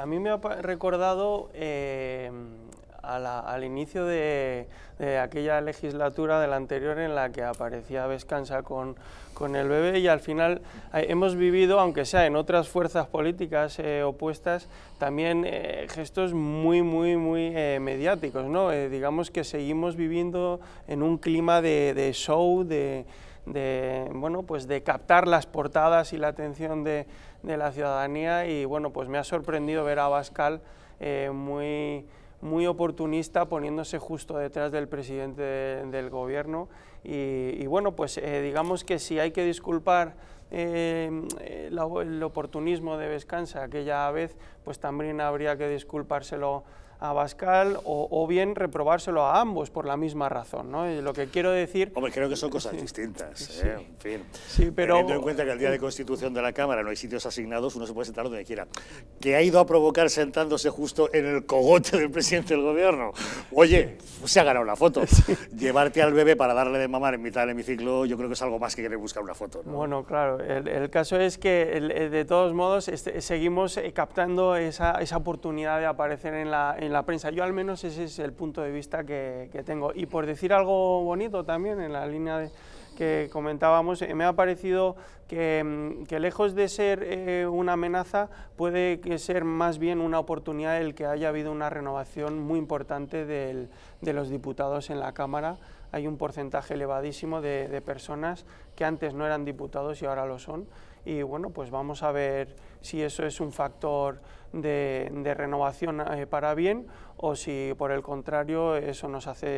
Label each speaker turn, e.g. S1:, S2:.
S1: a mí me ha recordado eh, al inicio de, aquella legislatura de la anterior en la que aparecía descansa con, con el bebé y al final eh, hemos vivido, aunque sea en otras fuerzas políticas eh, opuestas, también gestos muy, muy, muy mediáticos. ¿no? digamos que seguimos viviendo en un clima de show, de de, bueno, pues de captar las portadas y la atención de, la ciudadanía y bueno, pues me ha sorprendido ver a Bascal eh, muy, muy oportunista poniéndose justo detrás del presidente del gobierno y, bueno, pues eh, digamos que si hay que disculpar eh, el oportunismo de Vescanza aquella vez, pues también habría que disculpárselo a Bascal o, bien reprobárselo a ambos
S2: por la misma razón. ¿no? lo que quiero decir... Hombre, creo que son cosas distintas, sí. ¿eh? en fin. pero... Teniendo en cuenta que el día de constitución de la Cámara no hay sitios asignados, uno se puede sentar donde quiera. Que ha ido a provocar sentándose justo en el cogote del presidente del gobierno. Oye, se ha ganado la foto. Llevarte al bebé para darle de mamar en mitad del hemiciclo, yo creo que es algo más que querer buscar una foto.
S1: Bueno, claro. El, caso es que, de todos modos, este, seguimos eh, captando esa, oportunidad de aparecer en la... En en la prensa. Yo al menos ese es el punto de vista que, que tengo. Y por decir algo bonito también, en la línea de, que comentábamos, eh, me ha parecido que, mm, lejos de ser eh, una amenaza, puede ser más bien una oportunidad el que haya habido una renovación muy importante de los diputados en la Cámara. Hay un porcentaje elevadísimo de, personas que antes no eran diputados y ahora lo son y bueno, pues vamos a ver si eso es un factor de, renovación eh, para bien o si por el contrario eso nos hace...